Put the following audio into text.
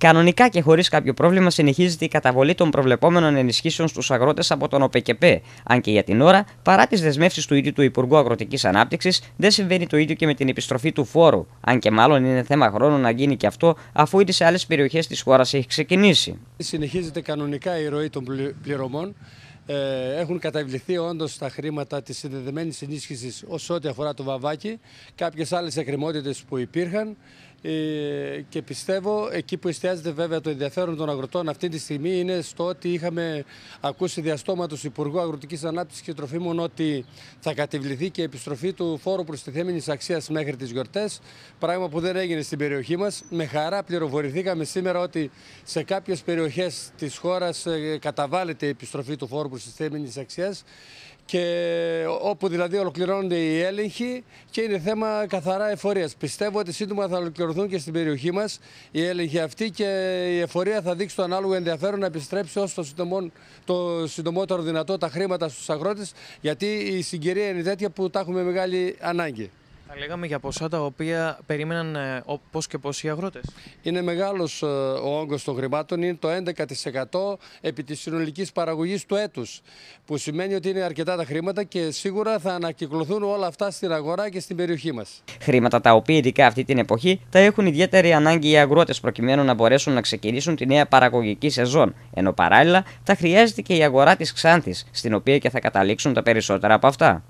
Κανονικά και χωρίς κάποιο πρόβλημα συνεχίζεται η καταβολή των προβλεπόμενων ενισχύσεων στους αγρότες από τον ΟΠΕΚΕΠΕ. Αν και για την ώρα, παρά τις δεσμεύσεις του ίδιου του Υπουργού Αγροτικής Ανάπτυξης, δεν συμβαίνει το ίδιο και με την επιστροφή του φόρου. Αν και μάλλον είναι θέμα χρόνου να γίνει και αυτό, αφού ήδη σε άλλες περιοχές της χώρας έχει ξεκινήσει. Συνεχίζεται κανονικά η ροή των πληρωμών. Ε, έχουν καταβληθεί όντως τα χρήματα της συνδεδεμένης ενίσχυσης ως ό,τι αφορά το βαβάκι, κάποιες άλλες εκκρεμότητες που υπήρχαν ε, και πιστεύω εκεί που εστιάζεται βέβαια το ενδιαφέρον των αγροτών αυτή τη στιγμή είναι στο ότι είχαμε ακούσει διαστόματο Υπουργού Αγροτικής Ανάπτυξης και Τροφίμων ότι θα κατεβληθεί και η επιστροφή του φόρου τη θέμενης αξίας μέχρι τις γιορτές. Πράγμα που δεν έγινε στην περιοχή μας. Με χαρά πληροφορηθήκαμε σήμερα ότι σε κάποιες περιοχές της χώρας ε, καταβάλλεται η επιστροφή του φόρου τη θέμενης αξίας και όπου δηλαδή ολοκληρώνονται οι έλεγχοι και είναι θέμα καθαρά εφορίας. Πιστεύω ότι σύντομα θα ολοκληρωθεί και στην περιοχή μας η έλεγχη αυτή και η εφορία θα δείξει το ανάλογο ενδιαφέρον να επιστρέψει όσο το, συντομό, το συντομότερο δυνατό τα χρήματα στους αγρότες, γιατί η συγκυρία είναι τέτοια που τα έχουμε μεγάλη ανάγκη. Θα λέγαμε για ποσά τα οποία περίμεναν πώ ε, πώς και πώς οι αγρότες. Είναι μεγάλος ε, ο όγκος των χρημάτων, είναι το 11% επί της συνολικής παραγωγής του έτους, που σημαίνει ότι είναι αρκετά τα χρήματα και σίγουρα θα ανακυκλωθούν όλα αυτά στην αγορά και στην περιοχή μας. Χρήματα τα οποία ειδικά αυτή την εποχή θα έχουν ιδιαίτερη ανάγκη οι αγρότες προκειμένου να μπορέσουν να ξεκινήσουν τη νέα παραγωγική σεζόν, ενώ παράλληλα θα χρειάζεται και η αγορά της ξάνθης στην οποία και θα καταλήξουν τα περισσότερα από αυτά.